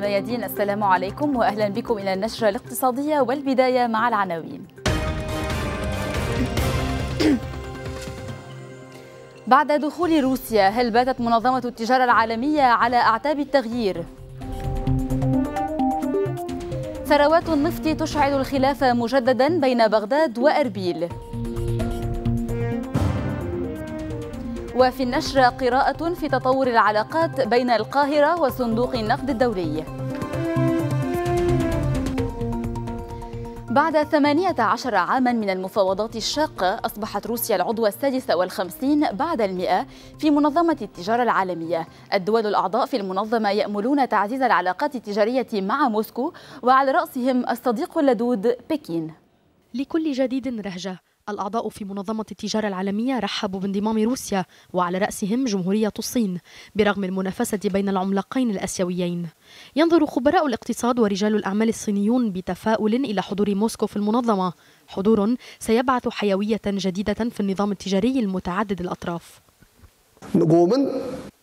الميادين السلام عليكم واهلا بكم الى النشره الاقتصاديه والبدايه مع العناوين. بعد دخول روسيا هل باتت منظمه التجاره العالميه على اعتاب التغيير؟ ثروات النفط تشعل الخلاف مجددا بين بغداد واربيل. وفي النشرة قراءة في تطور العلاقات بين القاهرة وصندوق النقد الدولي بعد 18 عاما من المفاوضات الشاقة أصبحت روسيا العضو السادس والخمسين بعد المئة في منظمة التجارة العالمية الدول الأعضاء في المنظمة يأملون تعزيز العلاقات التجارية مع موسكو وعلى رأسهم الصديق اللدود بكين لكل جديد رهجة الأعضاء في منظمة التجارة العالمية رحبوا بانضمام روسيا وعلى رأسهم جمهورية الصين برغم المنافسة بين العملاقين الآسيويين ينظر خبراء الاقتصاد ورجال الأعمال الصينيون بتفاؤل إلى حضور موسكو في المنظمة حضور سيبعث حيوية جديدة في النظام التجاري المتعدد الأطراف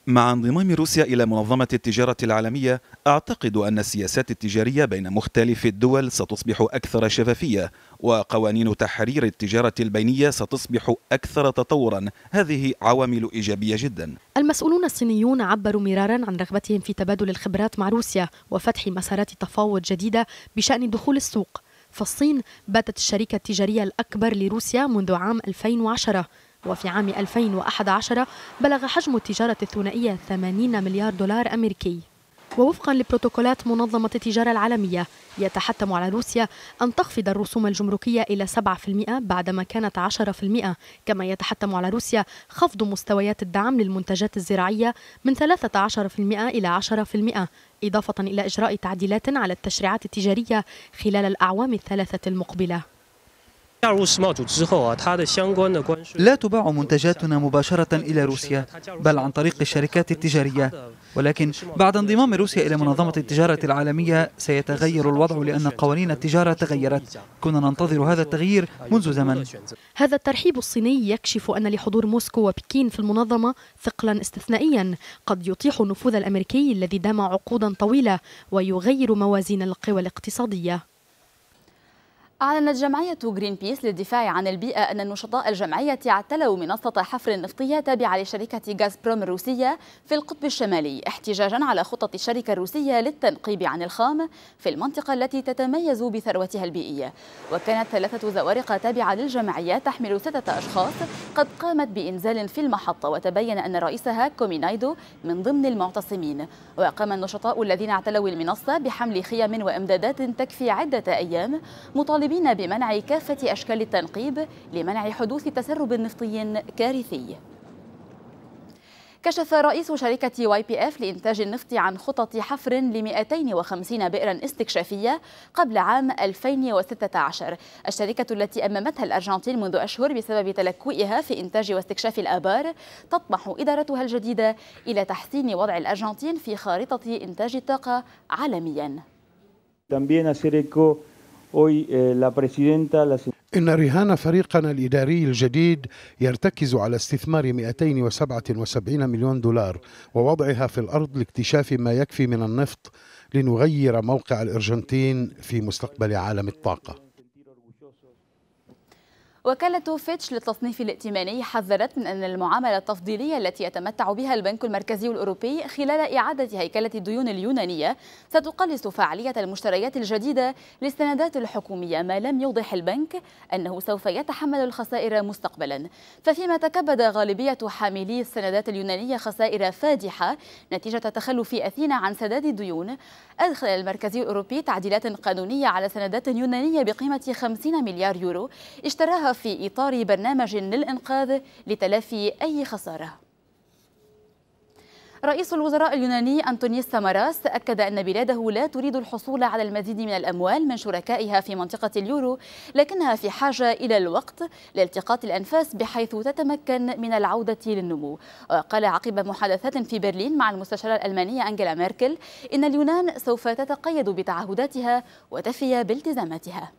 مع انضمام روسيا إلى منظمة التجارة العالمية أعتقد أن السياسات التجارية بين مختلف الدول ستصبح أكثر شفافية وقوانين تحرير التجارة البينية ستصبح أكثر تطورا هذه عوامل إيجابية جدا المسؤولون الصينيون عبروا مرارا عن رغبتهم في تبادل الخبرات مع روسيا وفتح مسارات تفاوض جديدة بشأن دخول السوق فالصين باتت الشركة التجارية الأكبر لروسيا منذ عام 2010 وفي عام 2011 بلغ حجم التجارة الثنائية 80 مليار دولار أمريكي ووفقا لبروتوكولات منظمة التجارة العالمية يتحتم على روسيا أن تخفض الرسوم الجمركية إلى 7% بعدما كانت 10% كما يتحتم على روسيا خفض مستويات الدعم للمنتجات الزراعية من 13% إلى 10% إضافة إلى إجراء تعديلات على التشريعات التجارية خلال الأعوام الثلاثة المقبلة لا تباع منتجاتنا مباشرة إلى روسيا بل عن طريق الشركات التجارية ولكن بعد انضمام روسيا إلى منظمة التجارة العالمية سيتغير الوضع لأن قوانين التجارة تغيرت كنا ننتظر هذا التغيير منذ زمن هذا الترحيب الصيني يكشف أن لحضور موسكو وبكين في المنظمة ثقلا استثنائيا قد يطيح النفوذ الأمريكي الذي دام عقودا طويلة ويغير موازين القوى الاقتصادية أعلنت جمعية جرين بيس للدفاع عن البيئة أن نشطاء الجمعية اعتلوا منصة حفر نفطية تابعة لشركة غاز بروم الروسية في القطب الشمالي احتجاجا على خطة الشركة الروسية للتنقيب عن الخام في المنطقة التي تتميز بثروتها البيئية وكانت ثلاثة زوارق تابعة للجمعية تحمل ستة أشخاص قد قامت بإنزال في المحطة وتبين أن رئيسها كومينايدو من ضمن المعتصمين وقام النشطاء الذين اعتلوا المنصة بحمل خيم وإمدادات تكفي عدة أيام مطالبين مطالبين بمنع كافة أشكال التنقيب لمنع حدوث تسرب نفطي كارثي كشف رئيس شركة واي بي اف لإنتاج النفط عن خطط حفر ل 250 بئرا استكشافية قبل عام 2016 الشركة التي أممتها الأرجنتين منذ أشهر بسبب تلكؤها في إنتاج واستكشاف الآبار تطمح إدارتها الجديدة إلى تحسين وضع الأرجنتين في خارطة إنتاج الطاقة عالميا Eh, إن رهان فريقنا الإداري الجديد يرتكز على استثمار 277 مليون دولار ووضعها في الأرض لاكتشاف ما يكفي من النفط لنغير موقع الأرجنتين في مستقبل عالم الطاقة وكالة فيتش للتصنيف الائتماني حذرت من أن المعاملة التفضيلية التي يتمتع بها البنك المركزي الأوروبي خلال إعادة هيكلة الديون اليونانية ستقلص فعالية المشتريات الجديدة للسندات الحكومية ما لم يوضح البنك أنه سوف يتحمل الخسائر مستقبلا ففيما تكبد غالبية حاملي السندات اليونانية خسائر فادحة نتيجة تخلف أثينا عن سداد الديون أدخل المركزي الأوروبي تعديلات قانونية على سندات يونانية بقيمة 50 مليار يورو اشتراها في إطار برنامج للإنقاذ لتلافي أي خسارة رئيس الوزراء اليوناني أنتونيس ساماراس أكد أن بلاده لا تريد الحصول على المزيد من الأموال من شركائها في منطقة اليورو لكنها في حاجة إلى الوقت لالتقاط الأنفاس بحيث تتمكن من العودة للنمو وقال عقب محادثات في برلين مع المستشارة الألمانية أنجيلا ميركل إن اليونان سوف تتقيد بتعهداتها وتفي بالتزاماتها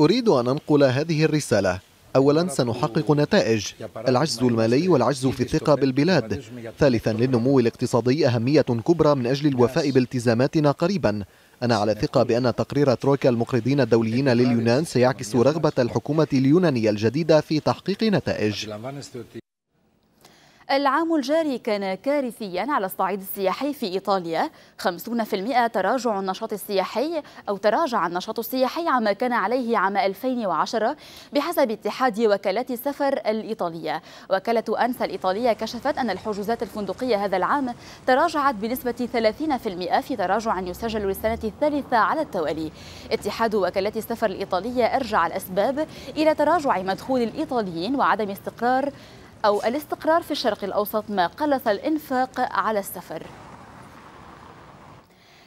أريد أن أنقل هذه الرسالة أولا سنحقق نتائج العجز المالي والعجز في الثقة بالبلاد ثالثا للنمو الاقتصادي أهمية كبرى من أجل الوفاء بالتزاماتنا قريبا أنا على ثقة بأن تقرير ترويكا المقرضين الدوليين لليونان سيعكس رغبة الحكومة اليونانية الجديدة في تحقيق نتائج العام الجاري كان كارثيا على الصعيد السياحي في إيطاليا 50% تراجع النشاط السياحي أو تراجع النشاط السياحي عما كان عليه عام 2010 بحسب اتحاد وكالات السفر الإيطالية وكالة أنسا الإيطالية كشفت أن الحجوزات الفندقية هذا العام تراجعت بنسبة 30% في تراجع يسجل للسنة الثالثة على التوالي اتحاد وكالات السفر الإيطالية أرجع الأسباب إلى تراجع مدخول الإيطاليين وعدم استقرار أو الاستقرار في الشرق الأوسط ما قلص الإنفاق على السفر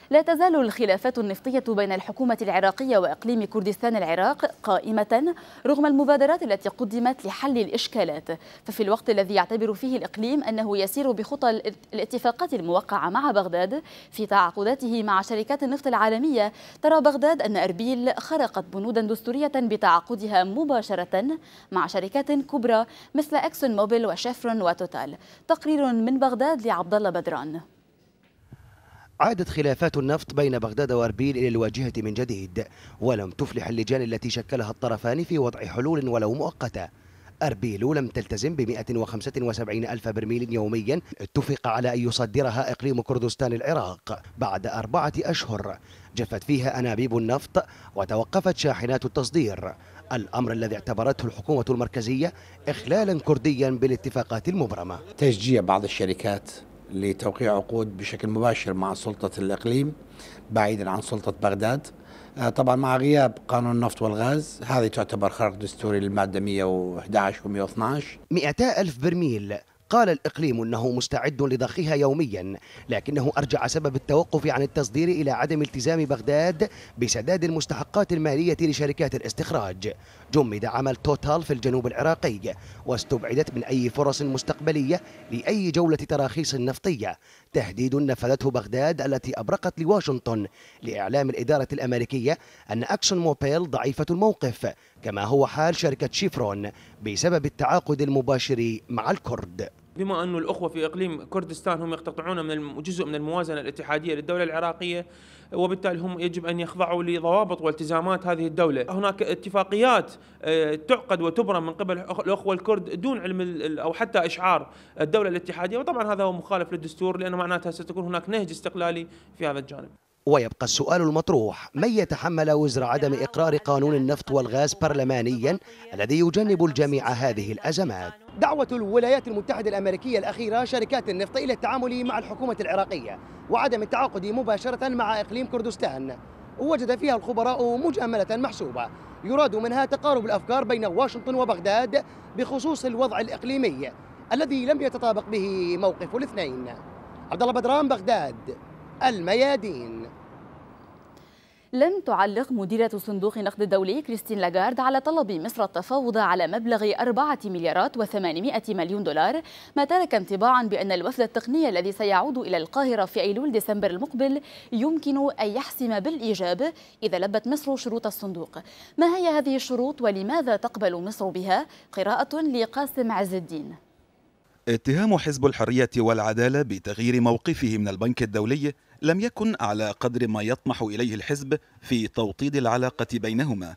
لا تزال الخلافات النفطية بين الحكومة العراقية وإقليم كردستان العراق قائمة رغم المبادرات التي قدمت لحل الإشكالات ففي الوقت الذي يعتبر فيه الإقليم أنه يسير بخطى الاتفاقات الموقعة مع بغداد في تعاقداته مع شركات النفط العالمية ترى بغداد أن أربيل خرقت بنودا دستورية بتعاقدها مباشرة مع شركات كبرى مثل أكسون موبيل وشفرون وتوتال تقرير من بغداد لعبد الله بدران عادت خلافات النفط بين بغداد واربيل إلى الواجهة من جديد ولم تفلح اللجان التي شكلها الطرفان في وضع حلول ولو مؤقتة أربيل لم تلتزم ب 175 ألف برميل يوميا اتفق على أن يصدرها إقليم كردستان العراق بعد أربعة أشهر جفت فيها أنابيب النفط وتوقفت شاحنات التصدير الأمر الذي اعتبرته الحكومة المركزية إخلالا كرديا بالاتفاقات المبرمة تشجيع بعض الشركات لتوقيع عقود بشكل مباشر مع سلطة الإقليم بعيدا عن سلطة بغداد آه، طبعا مع غياب قانون النفط والغاز هذه تعتبر خرق دستوري للمادة 111 و 112 200 ألف برميل قال الإقليم أنه مستعد لضخها يوميا لكنه أرجع سبب التوقف عن التصدير إلى عدم التزام بغداد بسداد المستحقات المالية لشركات الاستخراج جمد عمل توتال في الجنوب العراقي واستبعدت من أي فرص مستقبلية لأي جولة تراخيص نفطية تهديد نفذته بغداد التي أبرقت لواشنطن لإعلام الإدارة الأمريكية أن أكسون موبيل ضعيفة الموقف كما هو حال شركة شيفرون بسبب التعاقد المباشر مع الكرد بما أن الأخوة في إقليم كردستان هم يقتطعون من جزء من الموازنة الاتحادية للدولة العراقية وبالتالي هم يجب أن يخضعوا لضوابط والتزامات هذه الدولة هناك اتفاقيات آه، تعقد وتبرم من قبل الأخوة الكرد دون علم أو حتى إشعار الدولة الاتحادية وطبعا هذا هو مخالف للدستور لأنه معناتها ستكون هناك نهج استقلالي في هذا الجانب ويبقى السؤال المطروح من يتحمل وزر عدم إقرار قانون النفط والغاز برلمانيا الذي يجنب الجميع هذه الأزمات دعوة الولايات المتحدة الأمريكية الأخيرة شركات النفط إلى التعامل مع الحكومة العراقية وعدم التعاقد مباشرة مع إقليم كردستان وجد فيها الخبراء مجاملة محسوبة يراد منها تقارب الأفكار بين واشنطن وبغداد بخصوص الوضع الإقليمي الذي لم يتطابق به موقف الاثنين عبد الله بدران بغداد الميادين لم تعلق مديرة صندوق النقد الدولي كريستين لاغارد على طلب مصر التفاوض على مبلغ 4 مليارات و800 مليون دولار ما ترك انطباعا بأن الوفد التقني الذي سيعود إلى القاهرة في أيلول ديسمبر المقبل يمكن أن يحسم بالإيجاب إذا لبت مصر شروط الصندوق ما هي هذه الشروط ولماذا تقبل مصر بها؟ قراءة لقاسم عز الدين اتهام حزب الحرية والعدالة بتغيير موقفه من البنك الدولي لم يكن على قدر ما يطمح إليه الحزب في توطيد العلاقة بينهما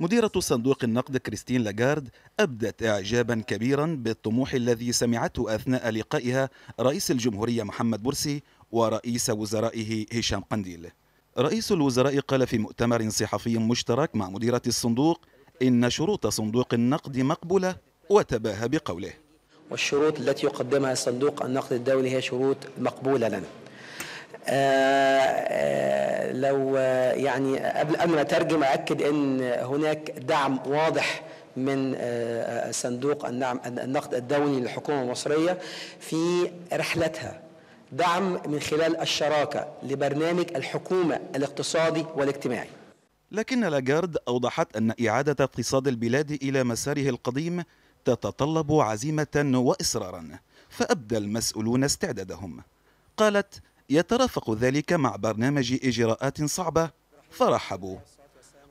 مديرة صندوق النقد كريستين لاغارد أبدت إعجابا كبيرا بالطموح الذي سمعته أثناء لقائها رئيس الجمهورية محمد مرسي ورئيس وزرائه هشام قنديل رئيس الوزراء قال في مؤتمر صحفي مشترك مع مديرة الصندوق إن شروط صندوق النقد مقبولة وتباهى بقوله والشروط التي يقدمها صندوق النقد الدولي هي شروط مقبولة لنا آه، آه، لو آه، يعني قبل ما اترجم اكد ان هناك دعم واضح من صندوق النعم النقد الدولي للحكومه المصريه في رحلتها دعم من خلال الشراكه لبرنامج الحكومه الاقتصادي والاجتماعي لكن لاجارد اوضحت ان اعاده اقتصاد البلاد الى مساره القديم تتطلب عزيمه واصرارا فابدى المسؤولون استعدادهم قالت يترافق ذلك مع برنامج إجراءات صعبة فرحبوا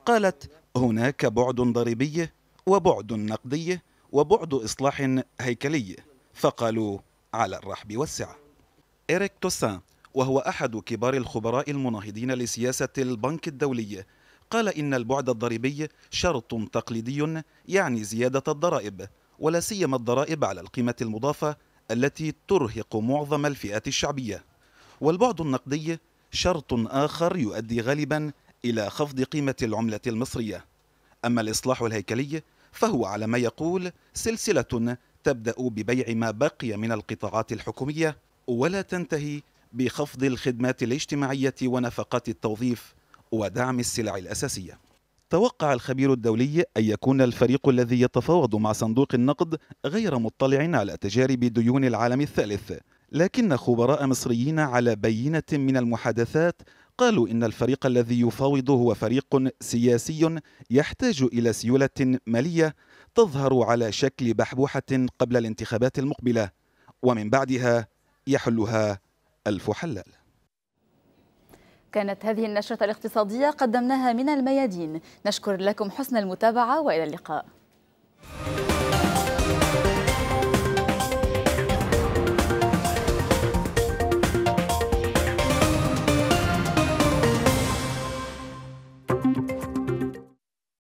قالت هناك بعد ضريبي وبعد نقدي وبعد إصلاح هيكلي فقالوا على الرحب والسعة إريك توسان وهو أحد كبار الخبراء المناهضين لسياسة البنك الدولي قال إن البعد الضريبي شرط تقليدي يعني زيادة الضرائب ولا سيما الضرائب على القيمة المضافة التي ترهق معظم الفئات الشعبية والبعد النقدي شرط آخر يؤدي غالبا إلى خفض قيمة العملة المصرية أما الإصلاح الهيكلي فهو على ما يقول سلسلة تبدأ ببيع ما بقي من القطاعات الحكومية ولا تنتهي بخفض الخدمات الاجتماعية ونفقات التوظيف ودعم السلع الأساسية توقع الخبير الدولي أن يكون الفريق الذي يتفاوض مع صندوق النقد غير مطلع على تجارب ديون العالم الثالث لكن خبراء مصريين على بينة من المحادثات قالوا إن الفريق الذي يفاوض هو فريق سياسي يحتاج إلى سيولة مالية تظهر على شكل بحبوحة قبل الانتخابات المقبلة ومن بعدها يحلها ألف حلال كانت هذه النشرة الاقتصادية قدمناها من الميادين نشكر لكم حسن المتابعة وإلى اللقاء